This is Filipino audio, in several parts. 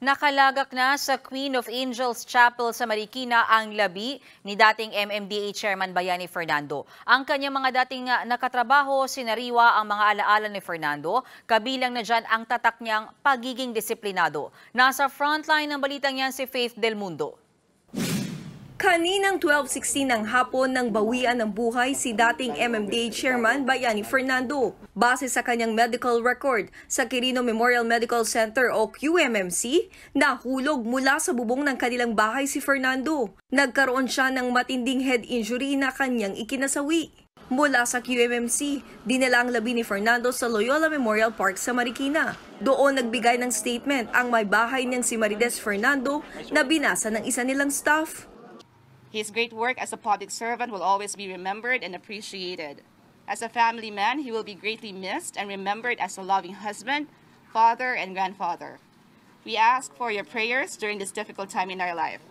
Nakalagak na sa Queen of Angels Chapel sa Marikina ang labi ni dating MMDA Chairman Bayani Fernando. Ang kanyang mga dating ah, nakatrabaho, sinariwa ang mga alaala ni Fernando, kabilang na dyan ang tatak niyang pagiging disiplinado. Nasa frontline ng balitang yan si Faith Del Mundo. Kaninang 12.16 ng hapon nang bawian ng buhay si dating MMDA Chairman Bayani Fernando. Base sa kanyang medical record sa Quirino Memorial Medical Center o QMMC, nahulog mula sa bubong ng kanilang bahay si Fernando. Nagkaroon siya ng matinding head injury na kanyang ikinasawi. Mula sa QMMC, dinala ang labi ni Fernando sa Loyola Memorial Park sa Marikina. Doon nagbigay ng statement ang may bahay niyang si Marides Fernando na binasa ng isa nilang staff. His great work as a public servant will always be remembered and appreciated. As a family man, he will be greatly missed and remembered as a loving husband, father, and grandfather. We ask for your prayers during this difficult time in our life.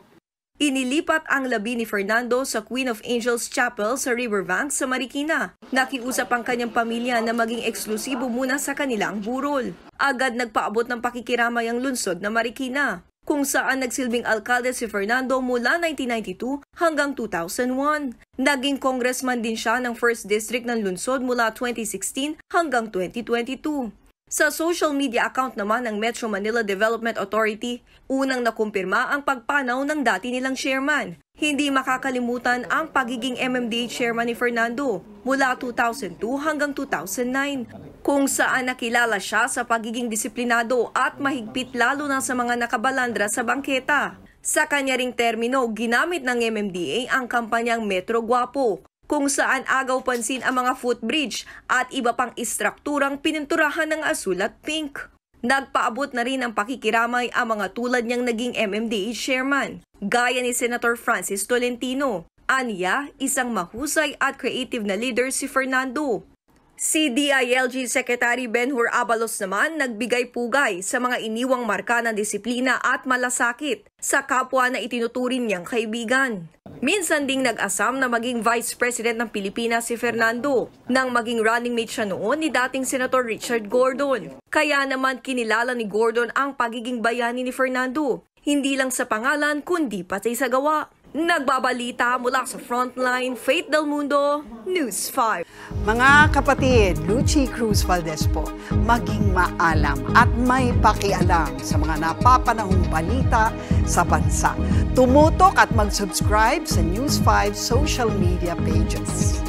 Inilipat ang labi ni Fernando sa Queen of Angels Chapel sa Riverbank sa Marikina. Nakiusap ang kanyang pamilya na maging eksklusibo muna sa kanilang burol. Agad nagpaabot ng pakikiramay ang lungsod na Marikina kung saan nagsilbing alkalde si Fernando mula 1992 hanggang 2001. Naging congressman din siya ng 1st District ng Lunsod mula 2016 hanggang 2022. Sa social media account naman ng Metro Manila Development Authority, unang nakumpirma ang pagpanaw ng dati nilang chairman. Hindi makakalimutan ang pagiging MMDA chairman ni Fernando mula 2002 hanggang 2009 kung saan nakilala siya sa pagiging disiplinado at mahigpit lalo na sa mga nakabalandra sa bangketa. Sa kanya ring termino, ginamit ng MMDA ang kampanyang Metro Guapo kung saan agaw pansin ang mga footbridge at iba pang istrukturang pininturahan ng asul at pink. Nagpaabot na rin ang pakikiramay ang mga tulad niyang naging MMDA chairman, gaya ni Senator Francis Tolentino. Anya, isang mahusay at creative na leader si Fernando Si DILG Secretary Benhur Abalos naman nagbigay pugay sa mga iniwang marka ng disiplina at malasakit sa kapwa na itinuturing niyang kaibigan. Minsan ding nag-asam na maging Vice President ng Pilipinas si Fernando nang maging running mate siya noon ni dating Senator Richard Gordon. Kaya naman kinilala ni Gordon ang pagiging bayani ni Fernando, hindi lang sa pangalan kundi pati sa gawa. Nagbabalita mula sa Frontline, Faith Del Mundo, News 5. Mga kapatid, Lucy Cruz Valdez po, maging maalam at may pakialam sa mga napapanahong balita sa bansa. Tumutok at mag-subscribe sa News 5 social media pages.